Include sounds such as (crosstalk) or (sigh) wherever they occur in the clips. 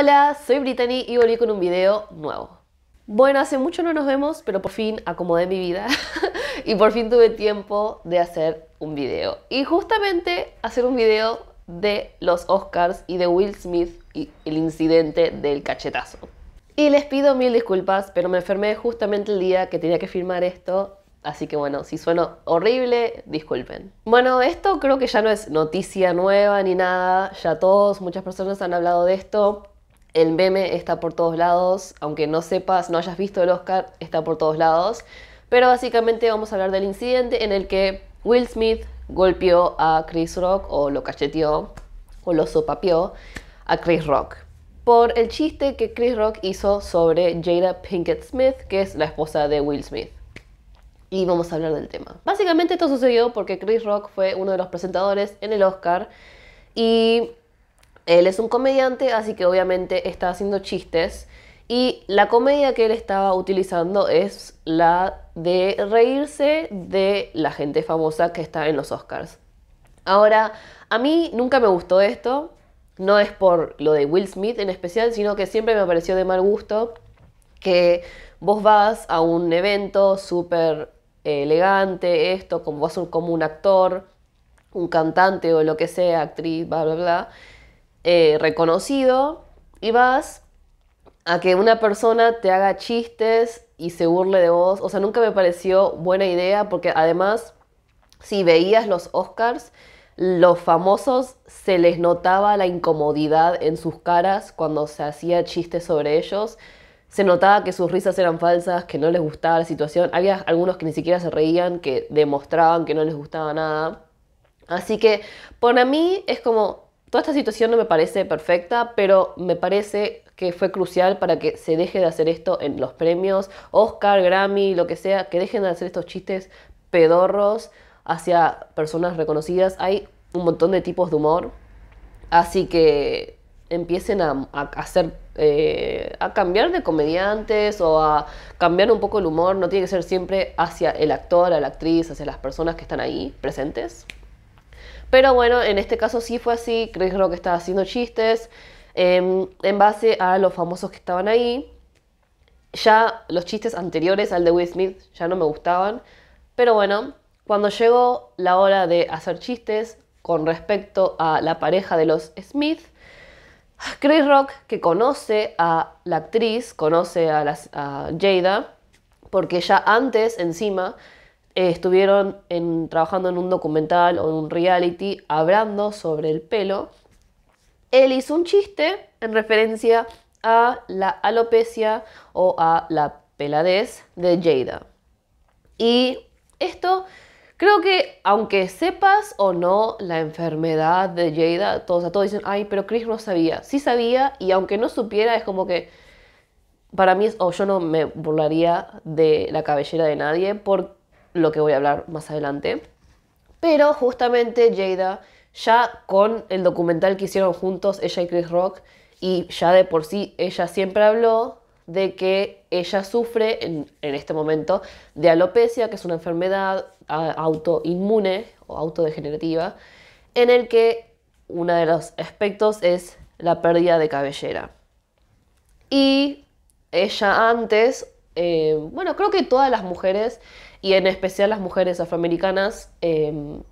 Hola, soy Brittany y volví con un video nuevo. Bueno, hace mucho no nos vemos, pero por fin acomodé mi vida (laughs) y por fin tuve tiempo de hacer un video. Y justamente hacer un video de los Oscars y de Will Smith y el incidente del cachetazo. Y les pido mil disculpas, pero me enfermé justamente el día que tenía que firmar esto Así que bueno, si sueno horrible, disculpen. Bueno, esto creo que ya no es noticia nueva ni nada. Ya todos, muchas personas han hablado de esto. El meme está por todos lados, aunque no sepas, no hayas visto el Oscar, está por todos lados. Pero básicamente vamos a hablar del incidente en el que Will Smith golpeó a Chris Rock o lo cacheteó o lo sopapeó a Chris Rock por el chiste que Chris Rock hizo sobre Jada Pinkett Smith, que es la esposa de Will Smith. Y vamos a hablar del tema. Básicamente esto sucedió porque Chris Rock fue uno de los presentadores en el Oscar y él es un comediante, así que obviamente está haciendo chistes. Y la comedia que él estaba utilizando es la de reírse de la gente famosa que está en los Oscars. Ahora, a mí nunca me gustó esto, no es por lo de Will Smith en especial, sino que siempre me pareció de mal gusto que vos vas a un evento súper elegante, esto, como vas como un actor, un cantante o lo que sea, actriz, bla, bla, bla eh, reconocido y vas a que una persona te haga chistes y se burle de vos. O sea, nunca me pareció buena idea porque además, si veías los Oscars, los famosos se les notaba la incomodidad en sus caras cuando se hacía chistes sobre ellos. Se notaba que sus risas eran falsas, que no les gustaba la situación. Había algunos que ni siquiera se reían, que demostraban que no les gustaba nada. Así que para mí es como, Toda esta situación no me parece perfecta, pero me parece que fue crucial para que se deje de hacer esto en los premios, Oscar, Grammy, lo que sea, que dejen de hacer estos chistes pedorros hacia personas reconocidas. Hay un montón de tipos de humor, así que empiecen a, hacer eh, a cambiar de comediantes o a cambiar un poco el humor no tiene que ser siempre hacia el actor a la actriz hacia las personas que están ahí presentes pero bueno, en este caso sí fue así, Chris Rock estaba haciendo chistes em, en base a los famosos que estaban ahí. Ya los chistes anteriores al de Will Smith ya no me gustaban, pero bueno, cuando llegó la hora de hacer chistes con respecto a la pareja de los Smith, Chris Rock, que conoce a la actriz, conoce a, a Jada, porque ya antes encima estuvieron trabajando en un documental o en un reality hablando sobre el pelo, él hizo un chiste en referencia a la alopecia o a la peladez de Jada. Y esto creo que aunque sepas o no la enfermedad de Jada, todos, a todos dicen, ay, pero Chris no sabía. Sí sabía y aunque no supiera es como que para mí es, o yo no me burlaría de la cabellera de nadie porque lo que voy a hablar más adelante. Pero justamente Jada, ya con el documental que hicieron juntos, ella y Chris Rock, y ya de por sí ella siempre habló de que ella sufre en, este momento de alopecia, que es una enfermedad autoinmune o autodegenerativa, en el que uno de los aspectos es la pérdida de cabellera. Y ella antes, eh, bueno, creo que todas las mujeres y en especial las mujeres afroamericanas, em,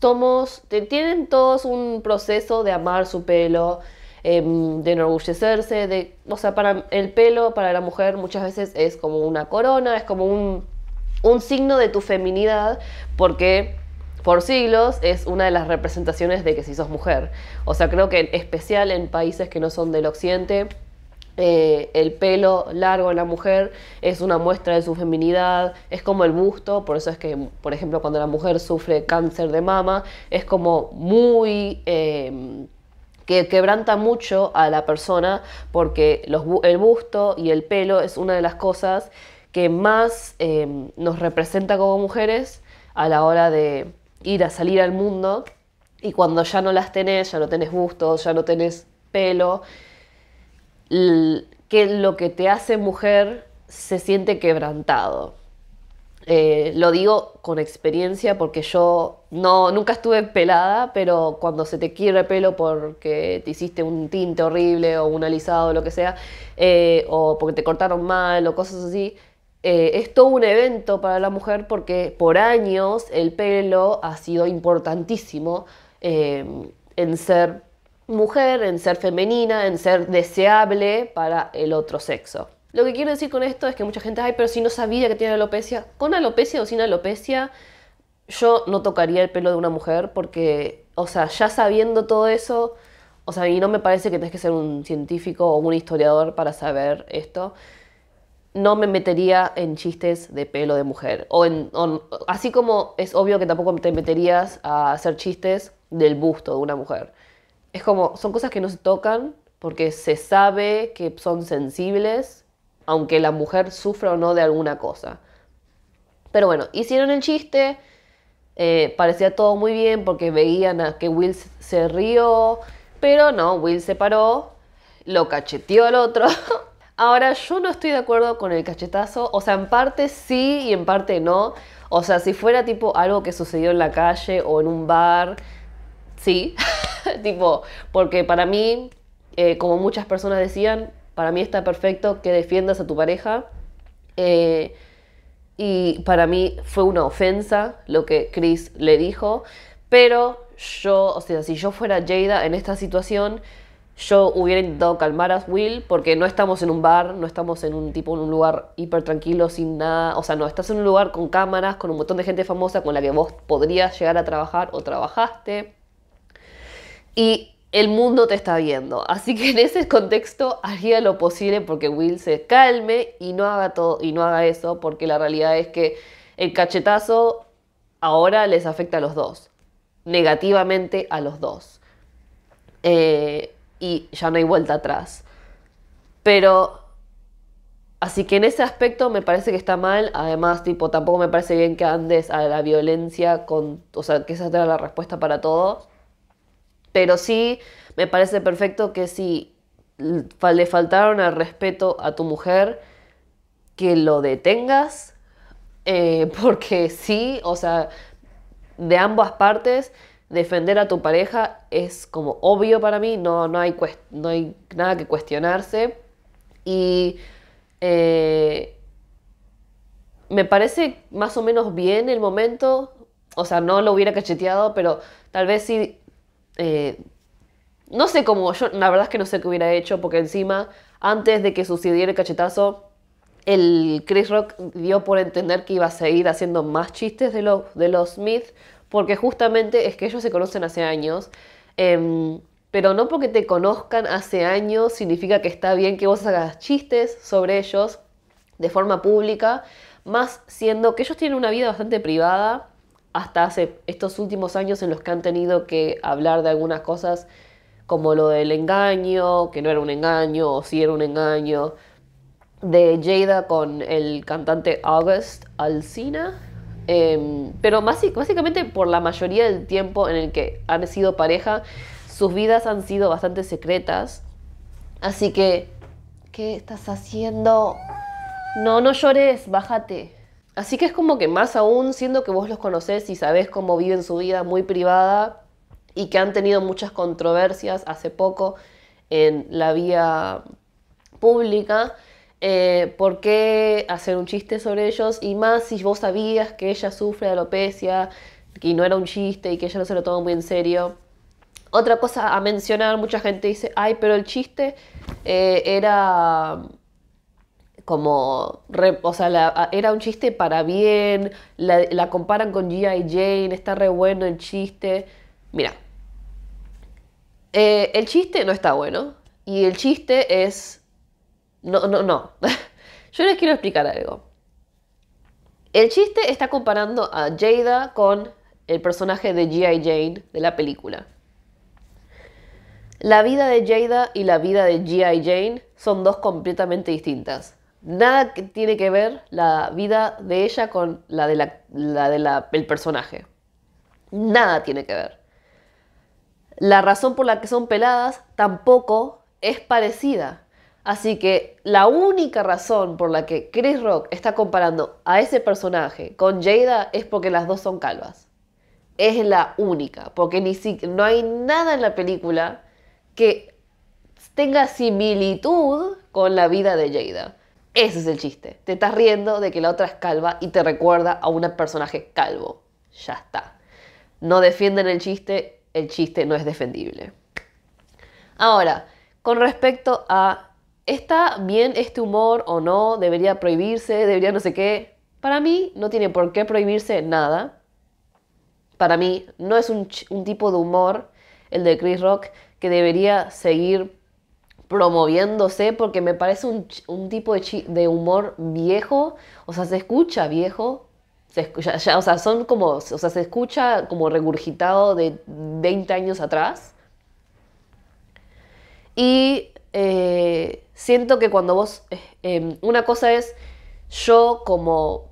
somos, tienen todos un proceso de amar su pelo, em, de enorgullecerse, de, o sea, para el pelo, para la mujer muchas veces es como una corona, es como un, un signo de tu feminidad, porque por siglos es una de las representaciones de que si sos mujer. O sea, creo que en especial en países que no son del occidente, eh, el pelo largo en la mujer es una muestra de su feminidad, es como el busto, por eso es que, por ejemplo, cuando la mujer sufre cáncer de mama, es como muy... Em, que quebranta mucho a la persona porque el busto y el pelo es una de las cosas que más em, nos representa como mujeres a la hora de ir a salir al mundo y cuando ya no las tenés, ya no tenés busto ya no tenés pelo, que lo que te hace mujer se siente quebrantado. Eh, lo digo con experiencia porque yo no, nunca estuve pelada, pero cuando se te quiere el pelo porque te hiciste un tinte horrible o un alisado o lo que sea, eh, o porque te cortaron mal o cosas así, eh, es todo un evento para la mujer porque por años el pelo ha sido importantísimo en ser mujer, en ser femenina, en ser deseable para el otro sexo. Lo que quiero decir con esto es que mucha gente, ay, pero si no sabía que tiene alopecia, con alopecia o sin alopecia, yo no tocaría el pelo de una mujer porque, o sea, ya sabiendo todo eso, o sea, y no me parece que tengas que ser un científico o un historiador para saber esto. No me metería en chistes de pelo de mujer. así como es obvio que tampoco te meterías a hacer chistes del busto de una mujer es como, son cosas que no se tocan porque se sabe que son sensibles, aunque la mujer sufra o no de alguna cosa. Pero bueno, hicieron el chiste, eh, parecía todo muy bien porque veían a que Will se rió, pero no, Will se paró, lo cacheteó al otro. (laughs) Ahora, yo no estoy de acuerdo con el cachetazo, o sea, en parte sí y en parte no. O sea, si fuera tipo algo que sucedió en la calle o en un bar, sí. (laughs) (laughs) tipo, porque para mí, eh, como muchas personas decían, para mí está perfecto que defiendas a tu pareja. Eh, y para mí fue una ofensa lo que Chris le dijo, pero yo, o sea, si yo fuera Jada en esta situación, yo hubiera intentado calmar a Will porque no estamos en un bar, no estamos en un tipo en un lugar hiper tranquilo sin nada, o sea, no, estás en un lugar con cámaras, con un montón de gente famosa con la que vos podrías llegar a trabajar o trabajaste y el mundo te está viendo. Así que en ese contexto haría lo posible porque Will se calme y no haga todo y no haga eso, porque la realidad es que el cachetazo ahora les afecta a los dos, negativamente a los dos. Eh, y ya no hay vuelta atrás. Pero Así que en ese aspecto me parece que está mal. Además, tipo, tampoco me parece bien que andes a la violencia con. O sea, que esa era la respuesta para todos pero sí me parece perfecto que si le faltaron al respeto a tu mujer, que lo detengas, eh, (laughs) porque sí, o sea, de ambas partes, defender a tu pareja es como obvio para mí, no, no, hay, no hay nada que cuestionarse. Y eh, me parece más o menos bien el momento, o sea, no lo hubiera cacheteado, pero tal vez sí eh, no sé cómo, yo la verdad es que no sé qué hubiera hecho, porque encima, antes de que sucediera el cachetazo, el Chris Rock dio por entender que iba a seguir haciendo más chistes de, de los Smith, porque justamente es que ellos se conocen hace años. Em, pero no porque te conozcan hace años significa que está bien que vos hagas chistes sobre ellos de forma pública, más siendo que ellos tienen una vida bastante privada hasta hace estos últimos años en los que han tenido que hablar de algunas cosas como lo del engaño, que no era un engaño o si era un engaño, de Jada con el cantante August Alsina, em, pero básicamente por la mayoría del tiempo en el que han sido pareja, sus vidas han sido bastante secretas, así que, ¿qué estás haciendo? No, no llores, bájate. Así que es como que más aún, siendo que vos los conocés y sabés cómo viven su vida muy privada y que han tenido muchas controversias hace poco en la vía pública, eh, ¿por qué hacer un chiste sobre ellos? Y más si vos sabías que ella sufre de alopecia y no era un chiste y que ella no se lo toma muy en serio. Otra cosa a mencionar, mucha gente dice, ay, pero el chiste eh, era como, o sea, era un chiste para bien, la, comparan con G.I. Jane, está re bueno el chiste. Mira, eh, el chiste no está bueno y el chiste es... No, no, no. (laughs) Yo les quiero explicar algo. El chiste está comparando a Jada con el personaje de G.I. Jane de la película. La vida de Jada y la vida de G.I. Jane son dos completamente distintas nada tiene que ver la vida de ella con la del la, personaje. Nada tiene que ver. La razón por la que son peladas tampoco es parecida. Así que la única razón por la que Chris Rock está comparando a ese personaje con Jada es porque las dos son calvas. Es la única, porque ni si, no hay nada en la película que tenga similitud con la vida de Jada. Ese es el chiste. Te estás riendo de que la otra es calva y te recuerda a un personaje calvo. Ya está. No defienden el chiste, el chiste no es defendible. Ahora, con respecto a ¿está bien este humor o no? ¿Debería prohibirse? ¿Debería no sé qué? Para mí no tiene por qué prohibirse nada. Para mí no es un, tipo de humor, el de Chris Rock, que debería seguir promoviéndose porque me parece un, un tipo de, humor viejo, o sea, se escucha viejo, se o sea, son como, sea, se escucha como regurgitado de 20 años atrás. Y eh, siento que cuando vos, eh, em, una cosa es, yo como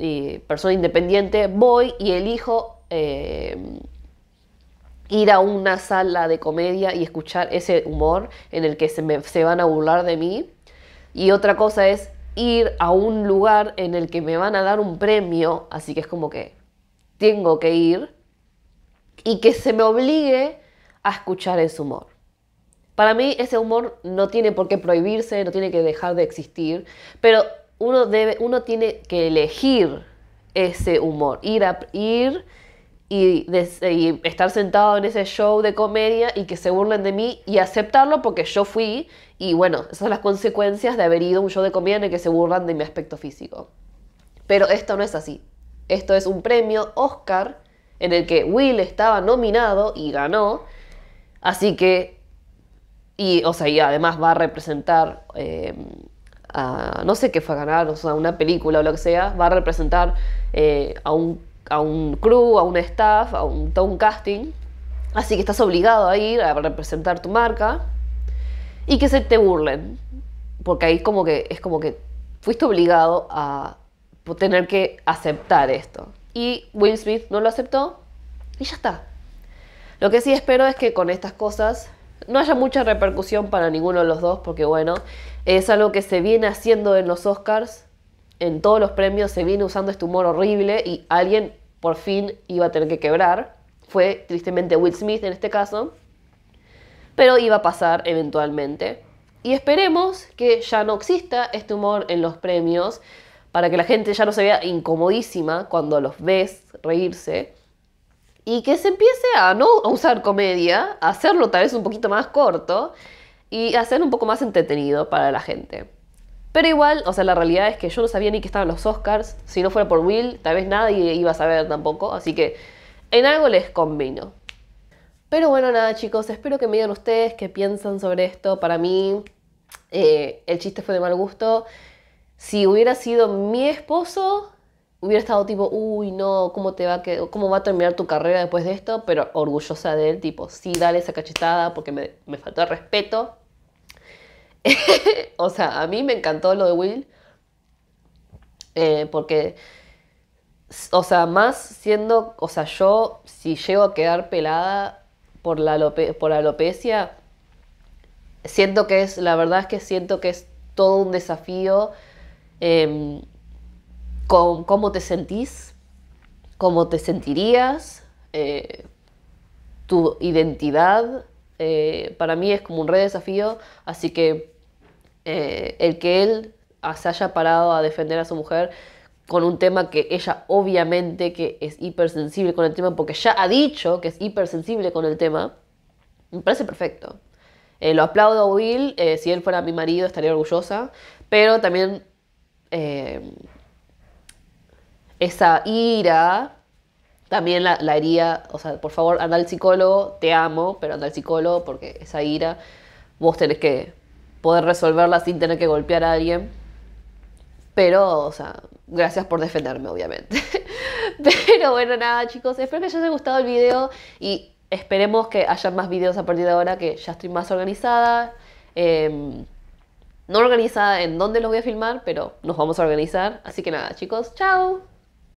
eh, persona independiente voy y elijo em, ir a una sala de comedia y escuchar ese humor en el que se, van a burlar de mí. Y otra cosa es ir a un lugar en el que me van a dar un premio, así que es como que tengo que ir y que se me obligue a escuchar ese humor. Para mí ese humor no tiene por qué prohibirse, no tiene que dejar de existir, pero uno, debe, uno tiene que elegir ese humor, ir a ir y, de, estar sentado en ese show de comedia y que se burlen de mí y aceptarlo porque yo fui y bueno, esas son las consecuencias de haber ido a un show de comedia en el que se burlan de mi aspecto físico. Pero esto no es así. Esto es un premio Oscar en el que Will estaba nominado y ganó. Así que, y o sea, y además va a representar... Eh, a, no sé qué fue a ganar, o sea, una película o lo que sea, va a representar eh, a un a un crew, a un staff, a un, casting. Así que estás obligado a ir a representar tu marca y que se te burlen. Porque ahí como que es como que fuiste obligado a tener que aceptar esto. Y Will Smith no lo aceptó y ya está. Lo que sí espero es que con estas cosas no haya mucha repercusión para ninguno de los dos, porque bueno, es algo que se viene haciendo en los Oscars en todos los premios se viene usando este humor horrible y alguien por fin iba a tener que quebrar. Fue tristemente Will Smith en este caso, pero iba a pasar eventualmente. Y esperemos que ya no exista este humor en los premios para que la gente ya no se vea incomodísima cuando los ves reírse y que se empiece a no usar comedia, a hacerlo tal vez un poquito más corto y a ser un poco más entretenido para la gente. Pero igual, o sea, la realidad es que yo no sabía ni que estaban los Oscars. Si no fuera por Will, tal vez nadie iba a saber tampoco. Así que en algo les convino. Pero bueno, nada chicos, espero que me digan ustedes qué piensan sobre esto. Para mí, eh, el chiste fue de mal gusto. Si hubiera sido mi esposo, hubiera estado tipo, uy, no, ¿cómo, te va a ¿cómo va a terminar tu carrera después de esto? Pero orgullosa de él, tipo, sí, dale esa cachetada porque me, faltó el respeto, (laughs) o sea, a mí me encantó lo de Will, eh, porque, o sea, más siendo, o sea, yo si llego a quedar pelada por la alopecia, siento que es, la verdad es que siento que es todo un desafío em, con cómo te sentís, cómo te sentirías, eh, tu identidad, eh, para mí es como un re desafío, así que eh, el que él se haya parado a defender a su mujer con un tema que ella obviamente que es hipersensible con el tema, porque ya ha dicho que es hipersensible con el tema, me parece perfecto. Eh, lo aplaudo a Will, si él fuera mi marido estaría orgullosa, pero también esa ira también la, la, haría, o sea, por favor, anda al psicólogo, te amo, pero anda al psicólogo porque esa ira vos tenés que poder resolverla sin tener que golpear a alguien. Pero, o sea, gracias por defenderme, obviamente. (laughs) pero bueno, nada, chicos, espero que os haya gustado el video y esperemos que haya más videos a partir de ahora que ya estoy más organizada. Em, no organizada en dónde los voy a filmar, pero nos vamos a organizar. Así que nada, chicos, chao.